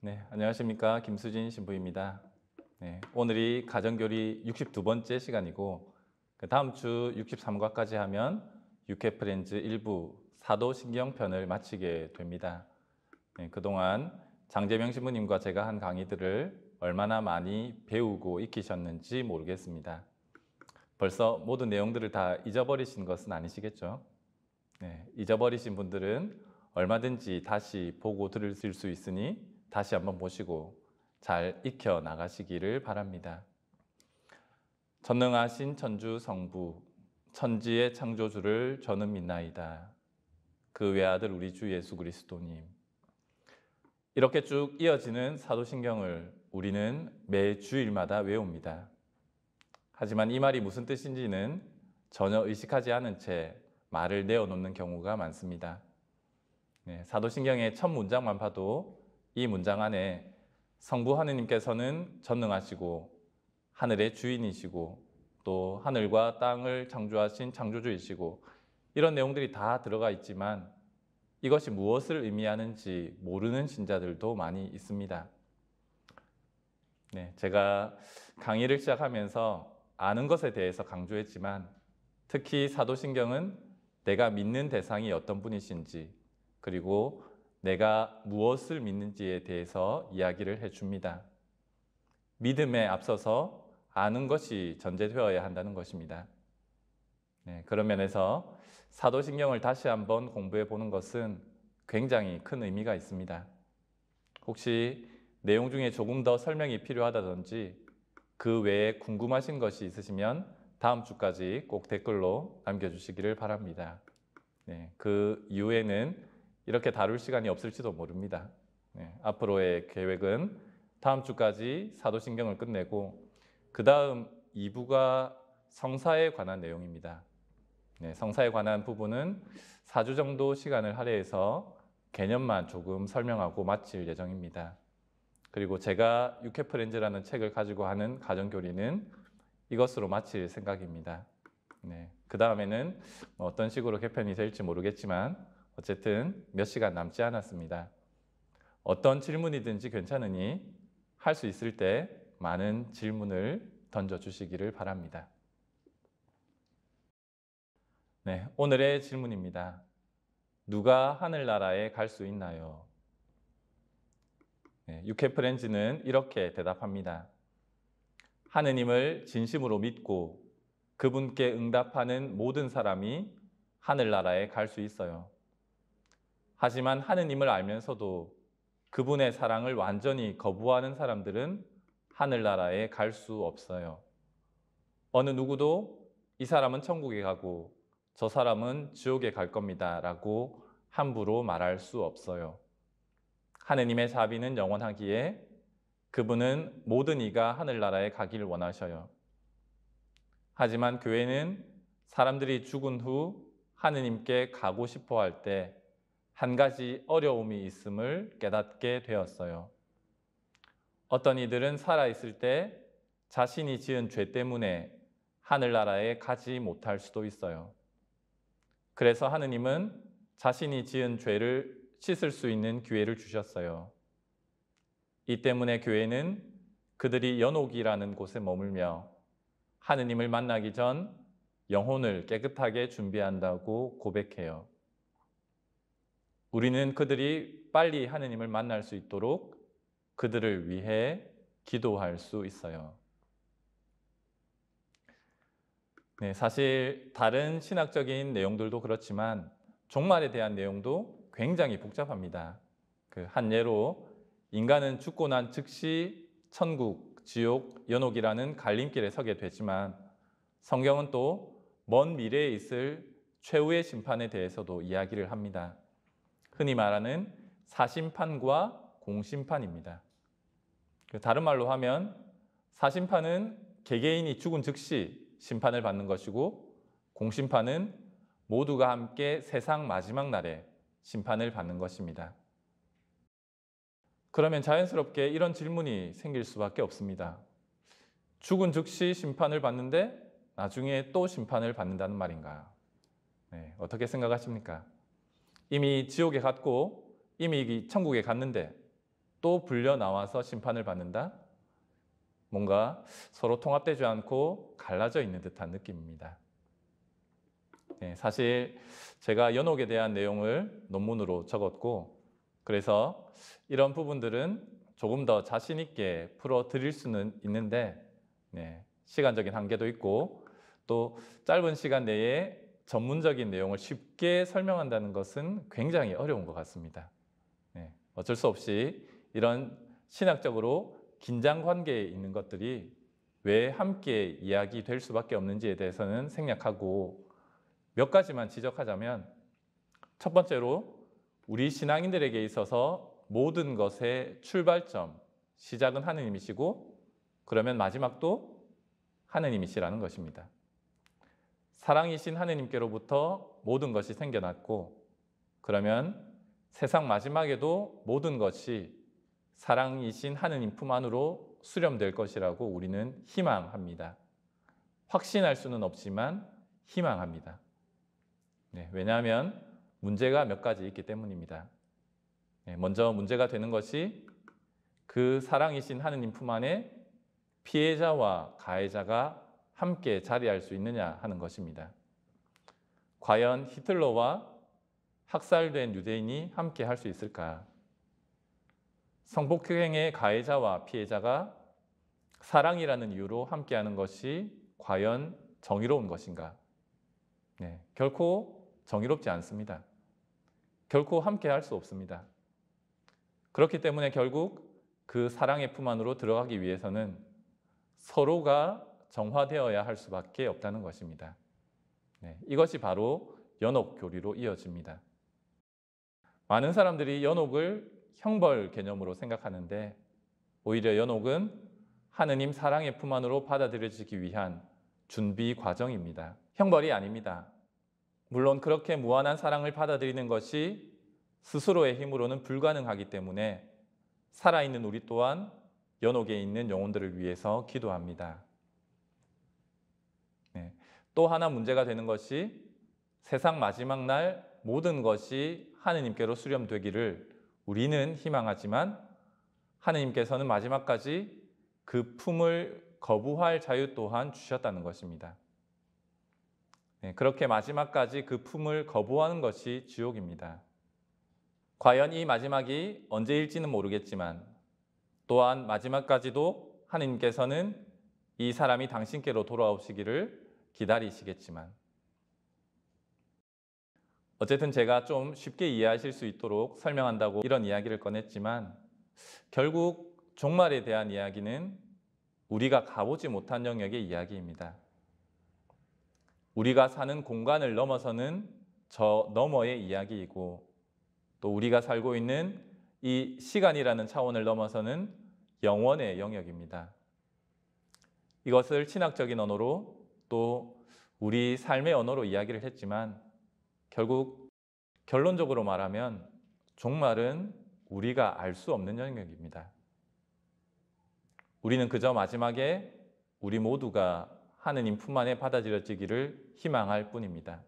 네, 안녕하십니까 김수진 신부입니다. 네, 오늘이 가정교리 62번째 시간이고 그 다음 주 63과까지 하면 육회 프렌즈 1부 사도신경편을 마치게 됩니다. 네, 그동안 장재명 신부님과 제가 한 강의들을 얼마나 많이 배우고 익히셨는지 모르겠습니다. 벌써 모든 내용들을 다 잊어버리신 것은 아니시겠죠? 네, 잊어버리신 분들은 얼마든지 다시 보고 들으실 수 있으니 다시 한번 보시고 잘 익혀 나가시기를 바랍니다. 전능하신 천주 성부, 천지의 창조주를 저는 믿나이다. 그 외아들 우리 주 예수 그리스도님. 이렇게 쭉 이어지는 사도신경을 우리는 매 주일마다 외웁니다. 하지만 이 말이 무슨 뜻인지는 전혀 의식하지 않은 채 말을 내어놓는 경우가 많습니다. 네, 사도신경의 첫 문장만 봐도 이 문장 안에 성부 하느님께서는 전능하시고 하늘의 주인이시고 또 하늘과 땅을 창조하신 창조주이시고 이런 내용들이 다 들어가 있지만 이것이 무엇을 의미하는지 모르는 신자들도 많이 있습니다. 네, 제가 강의를 시작하면서 아는 것에 대해서 강조했지만 특히 사도신경은 내가 믿는 대상이 어떤 분이신지 그리고 내가 무엇을 믿는지에 대해서 이야기를 해줍니다. 믿음에 앞서서 아는 것이 전제되어야 한다는 것입니다. 네, 그런 면에서 사도신경을 다시 한번 공부해 보는 것은 굉장히 큰 의미가 있습니다. 혹시 내용 중에 조금 더 설명이 필요하다든지 그 외에 궁금하신 것이 있으시면 다음 주까지 꼭 댓글로 남겨주시기를 바랍니다. 네, 그 이후에는 이렇게 다룰 시간이 없을지도 모릅니다. 네, 앞으로의 계획은 다음 주까지 사도신경을 끝내고 그 다음 2부가 성사에 관한 내용입니다. 네, 성사에 관한 부분은 4주 정도 시간을 할애해서 개념만 조금 설명하고 마칠 예정입니다. 그리고 제가 유캐프렌즈라는 책을 가지고 하는 가정교리는 이것으로 마칠 생각입니다. 네, 그 다음에는 뭐 어떤 식으로 개편이 될지 모르겠지만 어쨌든 몇 시간 남지 않았습니다. 어떤 질문이든지 괜찮으니 할 수 있을 때 많은 질문을 던져주시기를 바랍니다. 네, 오늘의 질문입니다. 누가 하늘나라에 갈 수 있나요? 네, 유케 프렌즈는 이렇게 대답합니다. 하느님을 진심으로 믿고 그분께 응답하는 모든 사람이 하늘나라에 갈 수 있어요. 하지만 하느님을 알면서도 그분의 사랑을 완전히 거부하는 사람들은 하늘나라에 갈 수 없어요. 어느 누구도 이 사람은 천국에 가고 저 사람은 지옥에 갈 겁니다. 라고 함부로 말할 수 없어요. 하느님의 자비는 영원하기에 그분은 모든 이가 하늘나라에 가길 원하셔요. 하지만 교회는 사람들이 죽은 후 하느님께 가고 싶어 할때 한 가지 어려움이 있음을 깨닫게 되었어요. 어떤 이들은 살아있을 때 자신이 지은 죄 때문에 하늘나라에 가지 못할 수도 있어요. 그래서 하느님은 자신이 지은 죄를 씻을 수 있는 기회를 주셨어요. 이 때문에 교회는 그들이 연옥이라는 곳에 머물며 하느님을 만나기 전 영혼을 깨끗하게 준비한다고 고백해요. 우리는 그들이 빨리 하느님을 만날 수 있도록 그들을 위해 기도할 수 있어요. 네, 사실 다른 신학적인 내용들도 그렇지만 종말에 대한 내용도 굉장히 복잡합니다. 그 한 예로 인간은 죽고 난 즉시 천국, 지옥, 연옥이라는 갈림길에 서게 되지만 성경은 또 먼 미래에 있을 최후의 심판에 대해서도 이야기를 합니다. 흔히 말하는 사심판과 공심판입니다. 그 다른 말로 하면 사심판은 개개인이 죽은 즉시 심판을 받는 것이고 공심판은 모두가 함께 세상 마지막 날에 심판을 받는 것입니다. 그러면 자연스럽게 이런 질문이 생길 수밖에 없습니다. 죽은 즉시 심판을 받는데 나중에 또 심판을 받는다는 말인가? 네, 어떻게 생각하십니까? 이미 지옥에 갔고 이미 천국에 갔는데 또 불려 나와서 심판을 받는다? 뭔가 서로 통합되지 않고 갈라져 있는 듯한 느낌입니다. 네, 사실 제가 연옥에 대한 내용을 논문으로 적었고 그래서 이런 부분들은 조금 더 자신 있게 풀어 드릴 수는 있는데 네, 시간적인 한계도 있고 또 짧은 시간 내에 전문적인 내용을 쉽게 설명한다는 것은 굉장히 어려운 것 같습니다. 네, 어쩔 수 없이 이런 신학적으로 긴장 관계에 있는 것들이 왜 함께 이야기될 수밖에 없는지에 대해서는 생략하고 몇 가지만 지적하자면 첫 번째로 우리 신앙인들에게 있어서 모든 것의 출발점, 시작은 하느님이시고 그러면 마지막도 하느님이시라는 것입니다. 사랑이신 하느님께로부터 모든 것이 생겨났고 그러면 세상 마지막에도 모든 것이 사랑이신 하느님 품 안으로 수렴될 것이라고 우리는 희망합니다. 확신할 수는 없지만 희망합니다. 네, 왜냐하면 문제가 몇 가지 있기 때문입니다. 네, 먼저 문제가 되는 것이 그 사랑이신 하느님 품 안에 피해자와 가해자가 함께 자리할 수 있느냐 하는 것입니다. 과연 히틀러와 학살된 유대인이 함께 할 수 있을까? 성폭행의 가해자와 피해자가 사랑이라는 이유로 함께하는 것이 과연 정의로운 것인가? 네, 결코 정의롭지 않습니다. 결코 함께할 수 없습니다. 그렇기 때문에 결국 그 사랑의 품 안으로 들어가기 위해서는 서로가 정화되어야 할 수밖에 없다는 것입니다. 네, 이것이 바로 연옥 교리로 이어집니다. 많은 사람들이 연옥을 형벌 개념으로 생각하는데 오히려 연옥은 하느님 사랑의 품 안으로 받아들여지기 위한 준비 과정입니다. 형벌이 아닙니다. 물론 그렇게 무한한 사랑을 받아들이는 것이 스스로의 힘으로는 불가능하기 때문에 살아있는 우리 또한 연옥에 있는 영혼들을 위해서 기도합니다. 또 하나 문제가 되는 것이 세상 마지막 날 모든 것이 하느님께로 수렴되기를 우리는 희망하지만 하느님께서는 마지막까지 그 품을 거부할 자유 또한 주셨다는 것입니다. 네, 그렇게 마지막까지 그 품을 거부하는 것이 지옥입니다. 과연 이 마지막이 언제일지는 모르겠지만 또한 마지막까지도 하느님께서는 이 사람이 당신께로 돌아오시기를 기다리시겠지만 어쨌든 제가 좀 쉽게 이해하실 수 있도록 설명한다고 이런 이야기를 꺼냈지만 결국 종말에 대한 이야기는 우리가 가보지 못한 영역의 이야기입니다. 우리가 사는 공간을 넘어서는 저 너머의 이야기이고 또 우리가 살고 있는 이 시간이라는 차원을 넘어서는 영원의 영역입니다. 이것을 신학적인 언어로 또 우리 삶의 언어로 이야기를 했지만 결국 결론적으로 말하면 종말은 우리가 알 수 없는 영역입니다. 우리는 그저 마지막에 우리 모두가 하느님 품 안에 받아들여지기를 희망할 뿐입니다.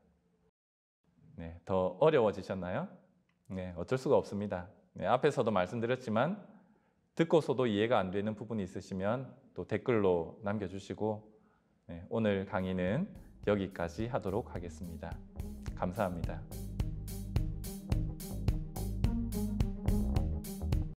네, 더 어려워지셨나요? 네, 어쩔 수가 없습니다. 네, 앞에서도 말씀드렸지만 듣고서도 이해가 안 되는 부분이 있으시면 또 댓글로 남겨주시고 네, 오늘 강의는 여기까지 하도록 하겠습니다. 감사합니다.